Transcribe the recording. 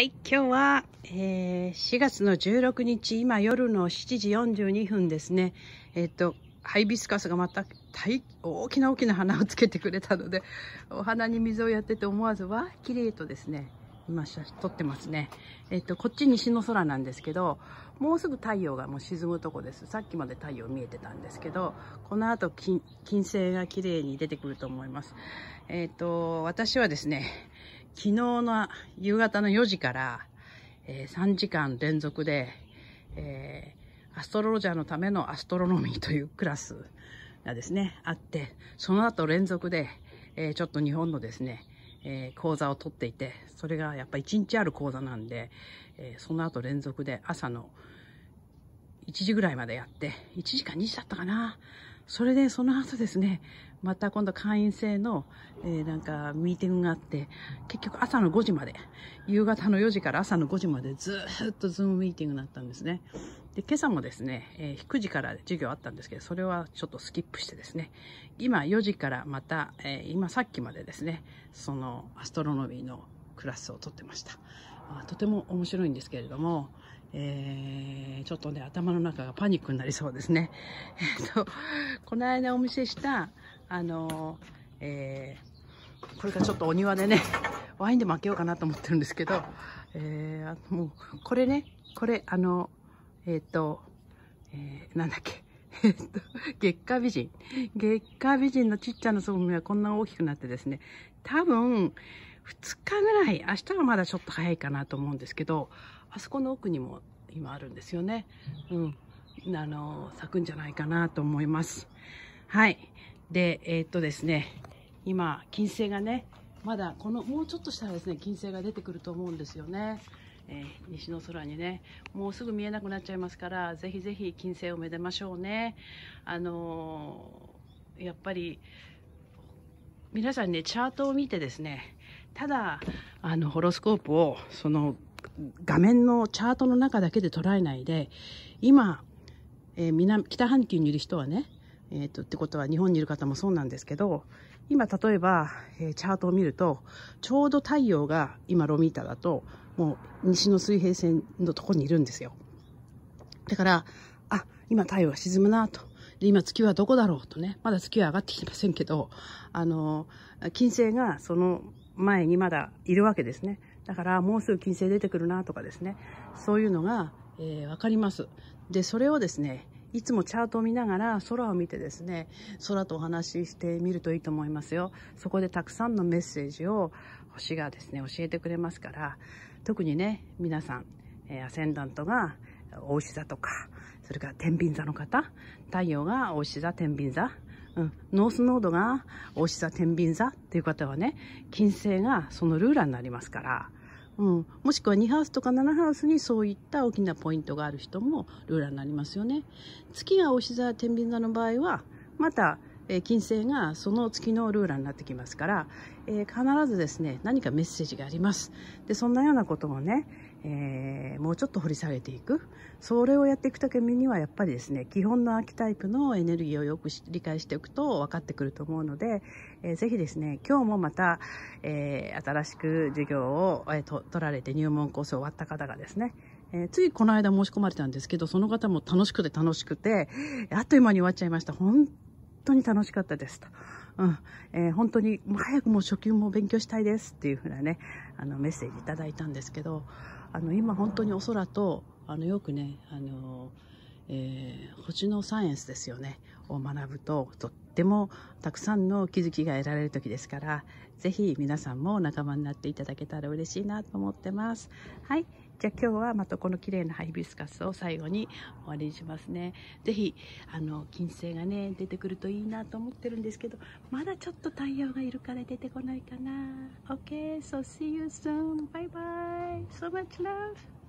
はい、今日は、えー、4月の16日、今夜の7時42分ですね。えっ、ー、と、ハイビスカスがまた大きな大きな花をつけてくれたので、お花に水をやってて思わず、わ綺麗とですね、今写撮ってますね。えっ、ー、と、こっち西の空なんですけど、もうすぐ太陽がもう沈むとこです。さっきまで太陽見えてたんですけど、この後金、金星が綺麗に出てくると思います。えっ、と、私はですね、昨日の夕方の4時から、えー、3時間連続で、えー、アストロロジャーのためのアストロノミーというクラスがですね、あって、その後連続で、えー、ちょっと日本のですね、えー、講座を取っていて、それがやっぱ1日ある講座なんで、えー、その後連続で朝の1時ぐらいまでやって、1時間2時だったかなそれでその後ですね、また今度会員制の、えー、なんかミーティングがあって、結局朝の5時まで、夕方の4時から朝の5時までずっとズームミーティングなったんですね。で、今朝もですね、えー、9時から授業あったんですけど、それはちょっとスキップしてですね、今4時からまた、えー、今さっきまでですね、そのアストロノミーのクラスをとってました。あとても面白いんですけれども、えー、ちょっとね、頭の中がパニックになりそうですね。えっと、この間お見せした、あの、えー、これからちょっとお庭でね、ワインでも開けようかなと思ってるんですけど、えー、もう、これね、これ、あの、えっ、ー、と、えー、なんだっけ、えっと、月下美人。月下美人のちっちゃなつぼみはこんな大きくなってですね、多分、2日ぐらい、明日はまだちょっと早いかなと思うんですけど、あそこの奥にも今あるんですよね。うん。あの、咲くんじゃないかなと思います。はい。で、えー、っとですね、今、金星がね、まだこの、もうちょっとしたらですね、金星が出てくると思うんですよね。えー、西の空にね、もうすぐ見えなくなっちゃいますから、ぜひぜひ金星をめでましょうね。あのー、やっぱり、皆さんね、チャートを見てですね、ただ、あの、ホロスコープを、その、画面のチャートの中だけで捉えないで、今、えー、南、北半球にいる人はね、えっ、ー、と、ってことは日本にいる方もそうなんですけど、今例えば、えー、チャートを見ると、ちょうど太陽が今ロミータだと、もう西の水平線のとこにいるんですよ。だから、あ、今太陽が沈むなと。で、今月はどこだろうとね、まだ月は上がってきてませんけど、あの、金星がその前にまだいるわけですね。だからもうすぐ金星出てくるなとかですね、そういうのが、えー、わかります。で、それをですね、いつもチャートを見ながら空を見てですね、空とお話ししてみるといいと思いますよ。そこでたくさんのメッセージを星がですね、教えてくれますから、特にね、皆さん、えー、アセンダントが大牛座とか、それから天秤座の方、太陽が大牛座、天秤座、うん、ノースノードが大牛座、天秤座っていう方はね、金星がそのルーラーになりますから、うん、もしくは2ハウスとか7ハウスにそういった大きなポイントがある人もルーラーになりますよね。月が押し座、天秤座の場合は、また、え金星がその月のルーラーになってきますから、えー、必ずですね何かメッセージがありますでそんなようなことをね、えー、もうちょっと掘り下げていくそれをやっていくためにはやっぱりですね基本の秋タイプのエネルギーをよく理解しておくと分かってくると思うので、えー、ぜひですね今日もまた、えー、新しく授業を、えー、と取られて入門コースを終わった方がですねえー、ついこの間申し込まれたんですけど、その方も楽しくて楽しくて、あっという間に終わっちゃいました。本当に楽しかったですと。うんえー、本当に早くも初級も勉強したいですっていうふうなね、あのメッセージいただいたんですけど、あの今本当にお空とあのよくねあの、えー、星のサイエンスですよねを学ぶととってもたくさんの気づきが得られる時ですから是非皆さんも仲間になっていただけたら嬉しいなと思ってます。はいじゃあ今日はまたこの綺麗なハイビスカスを最後に終わりにしますね。ぜひ、あの、金星がね、出てくるといいなと思ってるんですけど、まだちょっと太陽がいるから出てこないかな。Okay, so see you soon. Bye bye. So much love.